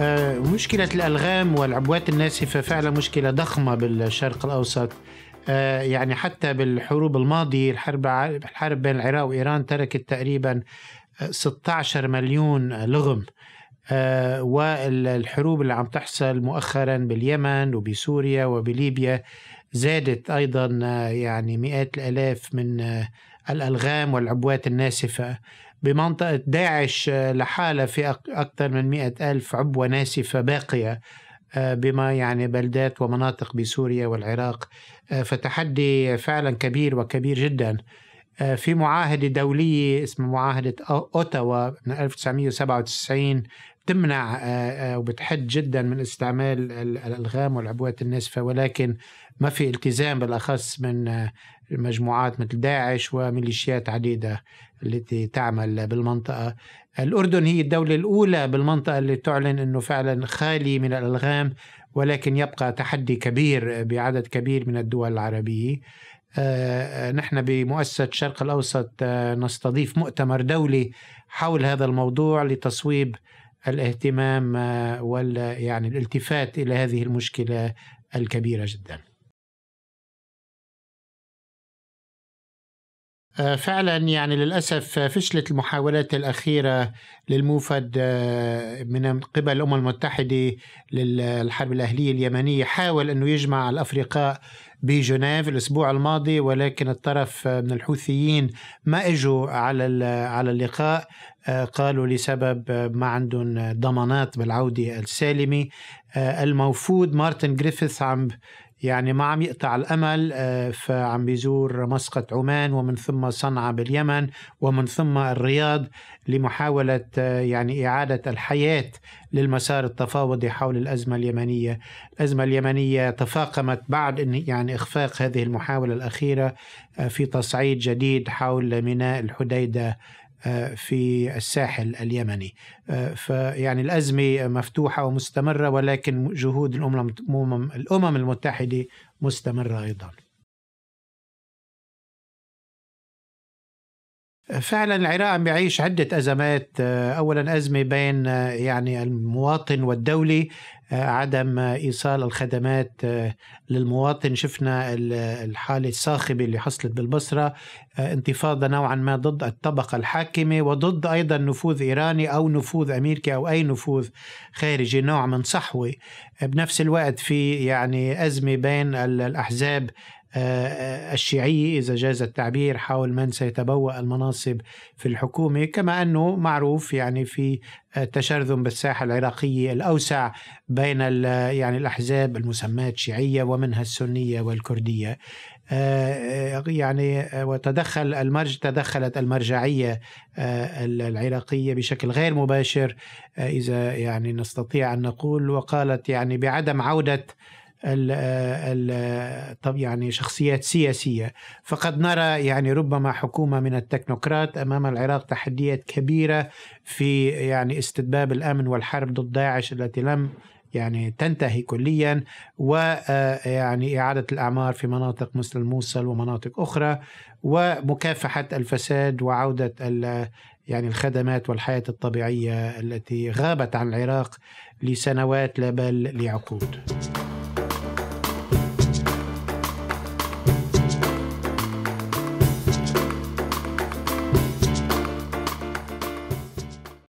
آه، مشكلة الألغام والعبوات الناسفة فعلا مشكلة ضخمة بالشرق الأوسط آه، يعني حتى بالحروب الماضية الحرب الحرب بين العراق وإيران تركت تقريبا 16 آه، مليون لغم والحروب اللي عم تحصل مؤخرا باليمن وبسوريا وبليبيا زادت أيضا يعني مئات الآلاف من الألغام والعبوات الناسفة بمنطقة داعش آه، لحالها في أكثر من مئة ألف عبوة ناسفة باقية آه، بما يعني بلدات ومناطق بسوريا والعراق آه، فتحدي فعلا كبير وكبير جدا في معاهدة دولية اسمها معاهدة أوتاوا من 1997 تمنع آه، آه، وبتحد جدا من استعمال الالغام والعبوات الناسفه ولكن ما في التزام بالاخص من آه، مجموعات مثل داعش وميليشيات عديده التي تعمل بالمنطقه. الاردن هي الدوله الاولى بالمنطقه اللي تعلن انه فعلا خالي من الالغام ولكن يبقى تحدي كبير بعدد كبير من الدول العربيه. نحن بمؤسسة الشرق الأوسط نستضيف مؤتمر دولي حول هذا الموضوع لتصويب الاهتمام آه، وال يعني الالتفات الى هذه المشكله الكبيره جدا. آه، فعلا يعني للاسف فشلت المحاولات الاخيره للموفد آه، من قبل الامم المتحده للحرب الاهليه اليمنيه حاول انه يجمع الافرقاء بجنيف الاسبوع الماضي ولكن الطرف من الحوثيين ما اجوا على على اللقاء آه، قالوا لسبب ما عندهم ضمانات بالعوده السالمه آه، الموفود مارتن جريفيث عم يعني ما عم يقطع الامل آه، فعم بيزور مسقط عمان ومن ثم صنعاء باليمن ومن ثم الرياض لمحاوله آه، يعني اعاده الحياه للمسار التفاوضي حول الازمه اليمنيه، الازمه اليمنيه تفاقمت بعد يعني اخفاق هذه المحاوله الاخيره آه، في تصعيد جديد حول ميناء الحديده آه، في الساحل اليمني آه، فيعني الأزمة مفتوحة ومستمرة ولكن جهود الأمم المتحدة مستمرة أيضاً فعلا العراق عم يعيش عدة أزمات آه، أولا أزمة بين آه، يعني المواطن والدولة آه، عدم إيصال الخدمات للمواطن شفنا الحالة الصاخبة اللي حصلت بالبصرة انتفاضة نوعا ما ضد الطبقة الحاكمة وضد أيضا نفوذ إيراني أو نفوذ أمريكي أو أي نفوذ خارجي نوع من صحوة بنفس الوقت في يعني أزمة بين الأحزاب آه، آه، الشيعية إذا جاز التعبير حول من سيتبوأ المناصب في الحكومة كما أنه معروف يعني في آه، تشرذم بالساحة العراقية الأوسع بين يعني الأحزاب المسماة شيعية ومنها السنية والكردية يعني وتدخل المرج تدخلت المرجعية العراقية بشكل غير مباشر إذا يعني نستطيع أن نقول وقالت يعني بعدم عودة ال ال طب يعني شخصيات سياسيه فقد نرى يعني ربما حكومه من التكنوقراط امام العراق تحديات كبيره في يعني استتباب الامن والحرب ضد داعش التي لم يعني تنتهي كليا ويعني آه، إعادة الأعمار في مناطق مثل الموصل ومناطق أخرى ومكافحة الفساد وعودة يعني الخدمات والحياة الطبيعية التي غابت عن العراق لسنوات لا بل لعقود.